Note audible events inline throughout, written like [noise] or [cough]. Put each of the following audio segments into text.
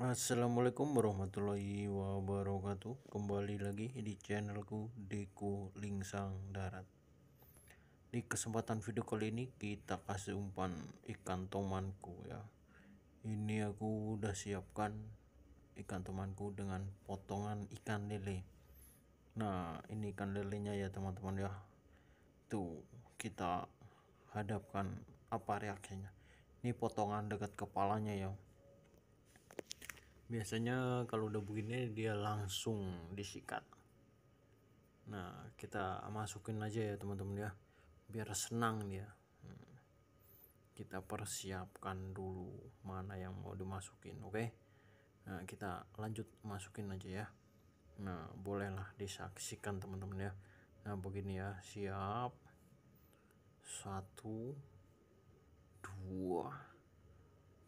Assalamualaikum warahmatullahi wabarakatuh Kembali lagi di channelku Deko Lingsang Darat Di kesempatan video kali ini kita kasih umpan ikan tomanku ya Ini aku udah siapkan ikan tomanku dengan potongan ikan lele Nah ini ikan lelenya ya teman-teman ya Tuh kita hadapkan apa reaksinya Ini potongan dekat kepalanya ya biasanya kalau udah begini dia langsung disikat nah kita masukin aja ya teman-teman ya biar senang dia hmm. kita persiapkan dulu mana yang mau dimasukin oke okay? nah kita lanjut masukin aja ya nah bolehlah disaksikan teman-teman ya nah begini ya siap satu dua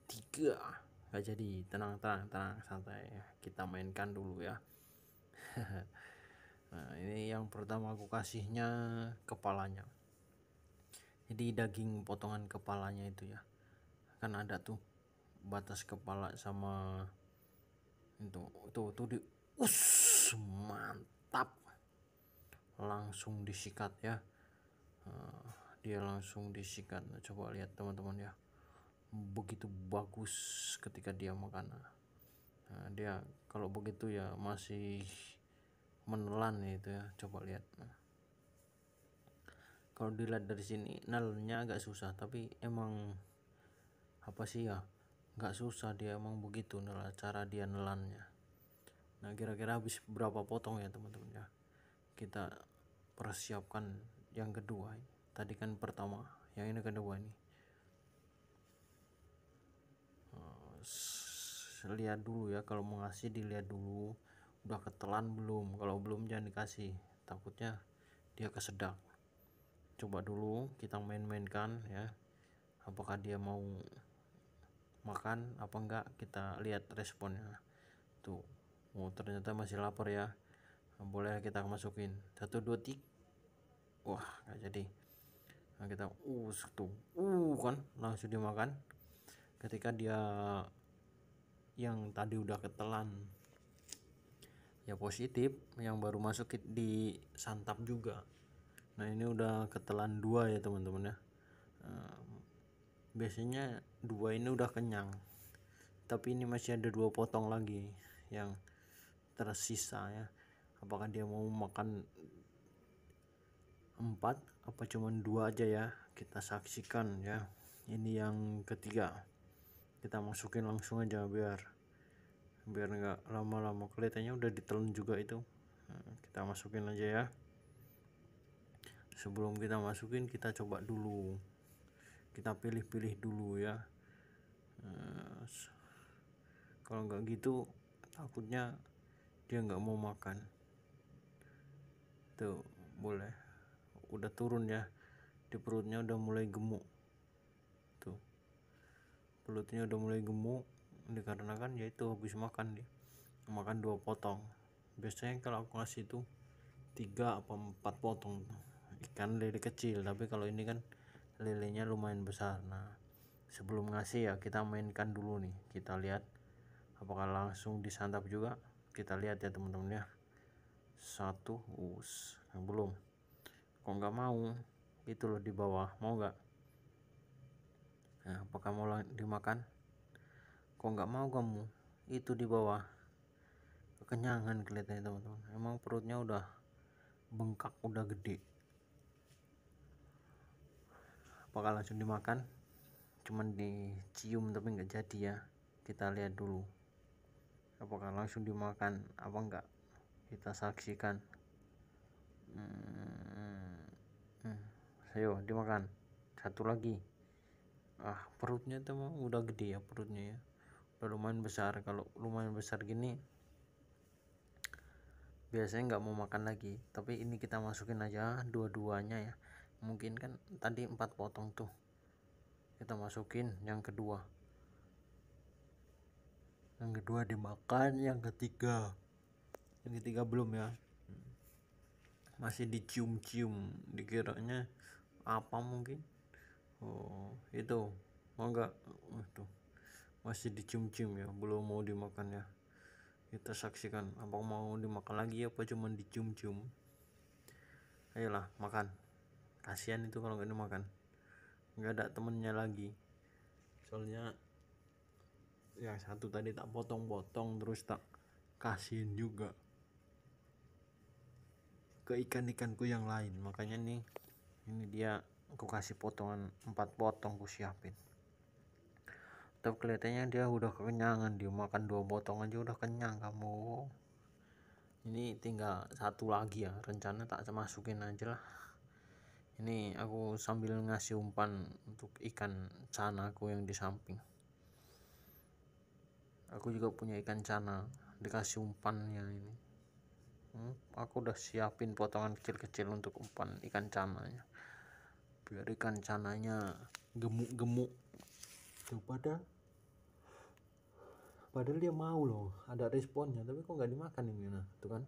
tiga nggak jadi tenang tenang tenang santai kita mainkan dulu ya [laughs] nah ini yang pertama aku kasihnya kepalanya jadi daging potongan kepalanya itu ya kan ada tuh batas kepala sama itu tuh tuh di us mantap langsung disikat ya eh, dia langsung disikat nah, coba lihat teman-teman ya begitu bagus ketika dia makan nah, dia kalau begitu ya masih menelan itu ya coba lihat nah. kalau dilihat dari sini nelnya agak susah tapi emang apa sih ya nggak susah dia emang begitu nela cara dia nelannya nah kira-kira habis berapa potong ya teman-teman ya kita persiapkan yang kedua tadi kan pertama yang ini kedua ini lihat dulu ya kalau mau ngasih dilihat dulu udah ketelan belum kalau belum jangan dikasih takutnya dia kesedak coba dulu kita main-mainkan ya apakah dia mau makan apa enggak kita lihat responnya tuh oh ternyata masih lapar ya boleh kita masukin satu dua tik wah nggak jadi nah, kita uh tuh uh kan langsung dimakan ketika dia yang tadi udah ketelan ya positif yang baru masuk di santap juga nah ini udah ketelan dua ya teman-teman ya biasanya dua ini udah kenyang tapi ini masih ada dua potong lagi yang tersisa ya apakah dia mau makan empat apa cuma dua aja ya kita saksikan ya ini yang ketiga kita masukin langsung aja biar biar nggak lama-lama kelihatannya udah ditelan juga itu nah, kita masukin aja ya sebelum kita masukin kita coba dulu kita pilih-pilih dulu ya kalau nggak gitu takutnya dia nggak mau makan tuh boleh udah turun ya di perutnya udah mulai gemuk Perutnya udah mulai gemuk dikarenakan yaitu habis makan dia. Makan dua potong. Biasanya kalau aku ngasih itu tiga apa empat potong ikan lele kecil tapi kalau ini kan lelenya lumayan besar nah sebelum ngasih ya kita mainkan dulu nih kita lihat apakah langsung disantap juga kita lihat ya teman-teman ya satu us nah, belum kok nggak mau itu loh di bawah mau nggak nah, mau mau dimakan kok nggak mau kamu itu di bawah kekenyangan kelihatannya teman-teman emang perutnya udah bengkak udah gede apakah langsung dimakan cuman dicium tapi nggak jadi ya kita lihat dulu apakah langsung dimakan apa enggak kita saksikan hmm, hmm. ayo dimakan satu lagi ah perutnya tuh mah udah gede ya perutnya ya udah lumayan besar kalau lumayan besar gini biasanya nggak mau makan lagi tapi ini kita masukin aja dua-duanya ya mungkin kan tadi empat potong tuh kita masukin yang kedua yang kedua dimakan yang ketiga yang ketiga belum ya masih dicium-cium dikiranya apa mungkin oh itu mau oh, itu masih dicium-cium ya belum mau dimakan ya kita saksikan abang mau dimakan lagi apa cuman dicium-cium ayolah makan kasihan itu kalau nggak dimakan nggak ada temennya lagi soalnya ya satu tadi tak potong-potong terus tak kasihin juga ke ikan-ikanku yang lain makanya nih ini dia aku kasih potongan empat potong gue siapin tapi kelihatannya dia udah kenyangan dia makan dua potong aja udah kenyang kamu ini tinggal satu lagi ya rencana tak masukin aja lah ini aku sambil ngasih umpan untuk ikan cana aku yang di samping aku juga punya ikan cana dikasih umpannya ini hmm, aku udah siapin potongan kecil-kecil untuk umpan ikan cananya biarkan cananya gemuk-gemuk tuh padahal padahal dia mau loh ada responnya tapi kok nggak dimakan ini nah tuh kan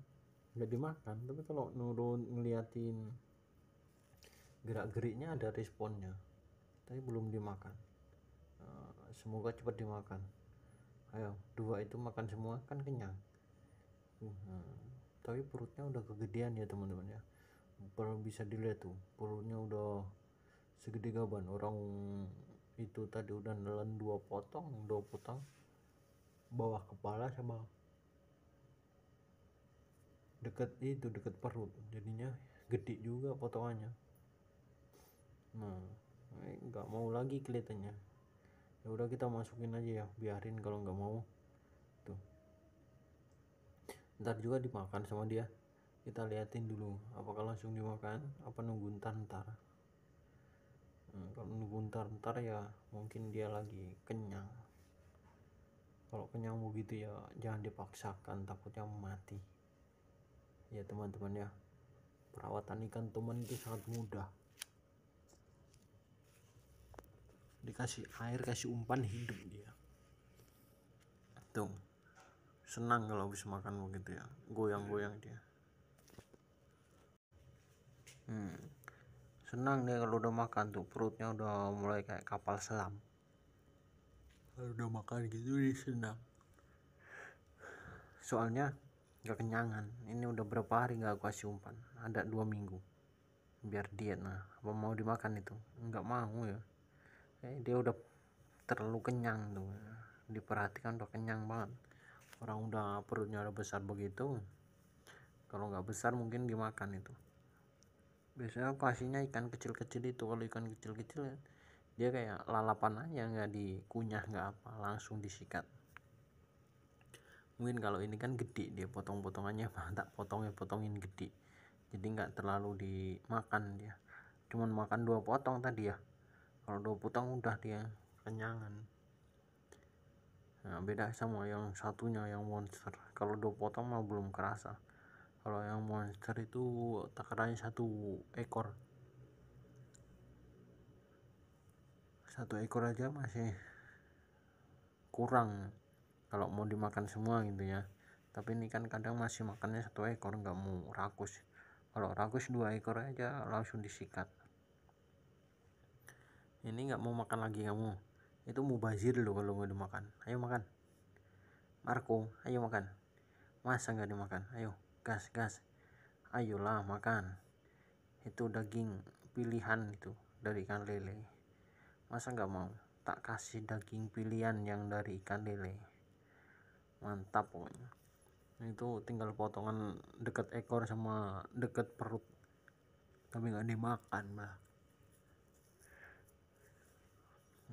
nggak dimakan tapi kalau nurun ngeliatin gerak geriknya ada responnya tapi belum dimakan eh, semoga cepat dimakan ayo dua itu makan semua kan kenyang hmm. tapi perutnya udah kegedean ya teman-teman ya baru bisa dilihat tuh perutnya udah segede gaban orang itu tadi udah nelen dua potong dua potong bawah kepala sama deket itu deket perut jadinya gede juga potongannya nah nggak mau lagi kelihatannya ya udah kita masukin aja ya biarin kalau nggak mau tuh ntar juga dimakan sama dia kita liatin dulu apakah langsung dimakan apa nunggu ntar ntar Hmm. kalau nunggu ntar-ntar ya mungkin dia lagi kenyang kalau kenyang begitu ya jangan dipaksakan takutnya mati ya teman-teman ya perawatan ikan teman itu sangat mudah dikasih air kasih umpan hidup dia tuh senang kalau habis makan begitu ya goyang-goyang dia hmm senang deh kalau udah makan tuh perutnya udah mulai kayak kapal selam kalau udah makan gitu dia senang soalnya gak kenyangan ini udah berapa hari gak aku kasih umpan ada dua minggu biar diet nah apa mau dimakan itu nggak mau ya eh, dia udah terlalu kenyang tuh diperhatikan udah kenyang banget orang udah perutnya udah besar begitu kalau nggak besar mungkin dimakan itu biasanya pastinya ikan kecil-kecil itu kalau ikan kecil-kecil dia kayak lalapan aja nggak dikunyah nggak apa langsung disikat mungkin kalau ini kan gede dia potong-potongannya [laughs] tak potongnya potongin gede jadi nggak terlalu dimakan dia cuman makan dua potong tadi ya kalau dua potong udah dia kenyangan nah beda sama yang satunya yang monster kalau dua potong mah belum kerasa kalau yang monster itu takarannya satu ekor satu ekor aja masih kurang kalau mau dimakan semua gitu ya tapi ini kan kadang masih makannya satu ekor nggak mau rakus kalau rakus dua ekor aja langsung disikat ini nggak mau makan lagi kamu itu mau bazir loh kalau mau dimakan ayo makan Marco ayo makan masa nggak dimakan ayo gas gas ayolah makan itu daging pilihan itu dari ikan lele masa nggak mau tak kasih daging pilihan yang dari ikan lele mantap pokoknya itu tinggal potongan deket ekor sama deket perut tapi nggak dimakan mbak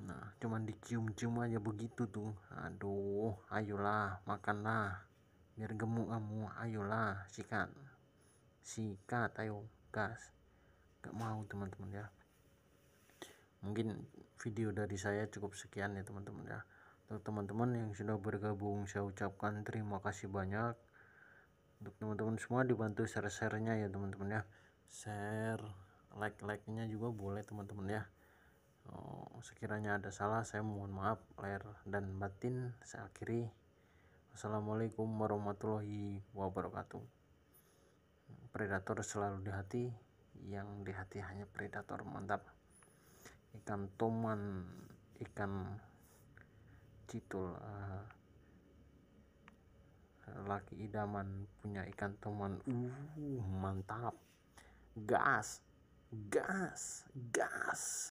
nah cuman dicium-cium aja begitu tuh aduh ayolah makanlah biar gemuk kamu ayolah sikat sikat ayo gas gak mau teman-teman ya mungkin video dari saya cukup sekian ya teman-teman ya untuk teman-teman yang sudah bergabung saya ucapkan terima kasih banyak untuk teman-teman semua dibantu share-sharenya ya teman-teman ya share like-like-nya juga boleh teman-teman ya oh, sekiranya ada salah saya mohon maaf lahir dan batin saya akhiri Assalamualaikum warahmatullahi wabarakatuh. Predator selalu di hati, yang di hati hanya predator mantap. Ikan toman, ikan citul, uh, laki idaman punya ikan toman, uh mantap, gas, gas, gas.